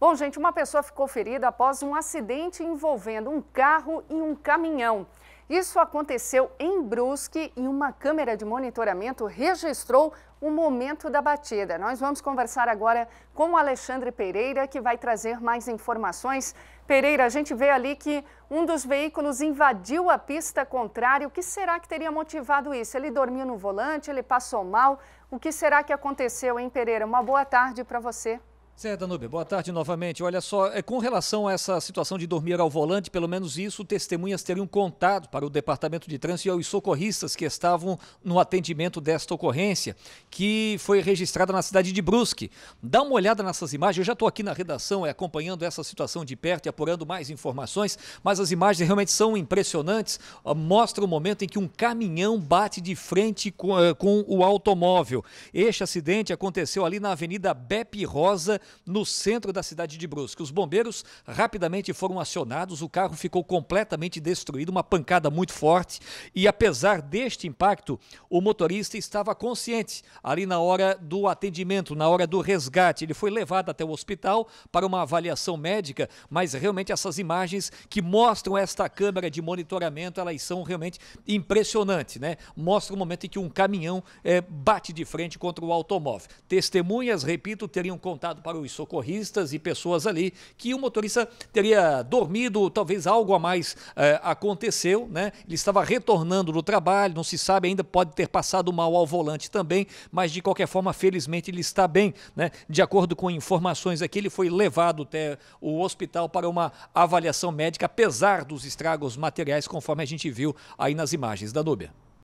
Bom, gente, uma pessoa ficou ferida após um acidente envolvendo um carro e um caminhão. Isso aconteceu em Brusque e uma câmera de monitoramento registrou o momento da batida. Nós vamos conversar agora com o Alexandre Pereira, que vai trazer mais informações. Pereira, a gente vê ali que um dos veículos invadiu a pista contrária. O que será que teria motivado isso? Ele dormiu no volante, ele passou mal. O que será que aconteceu, hein, Pereira? Uma boa tarde para você. Certo, Danube. Boa tarde novamente. Olha só, é, com relação a essa situação de dormir ao volante, pelo menos isso, testemunhas teriam contado para o Departamento de Trânsito e aos socorristas que estavam no atendimento desta ocorrência, que foi registrada na cidade de Brusque. Dá uma olhada nessas imagens. Eu já estou aqui na redação é, acompanhando essa situação de perto e apurando mais informações, mas as imagens realmente são impressionantes. Ah, mostra o momento em que um caminhão bate de frente com, ah, com o automóvel. Este acidente aconteceu ali na Avenida Bepe Rosa, no centro da cidade de Brusque. Os bombeiros rapidamente foram acionados, o carro ficou completamente destruído, uma pancada muito forte, e apesar deste impacto, o motorista estava consciente ali na hora do atendimento, na hora do resgate. Ele foi levado até o hospital para uma avaliação médica, mas realmente essas imagens que mostram esta câmera de monitoramento, elas são realmente impressionantes, né? Mostra o momento em que um caminhão é, bate de frente contra o automóvel. Testemunhas, repito, teriam contado para o os socorristas e pessoas ali que o motorista teria dormido, talvez algo a mais eh, aconteceu, né? Ele estava retornando do trabalho, não se sabe ainda, pode ter passado mal ao volante também, mas de qualquer forma, felizmente ele está bem, né? De acordo com informações aqui, ele foi levado até o hospital para uma avaliação médica, apesar dos estragos materiais, conforme a gente viu aí nas imagens da Núbia.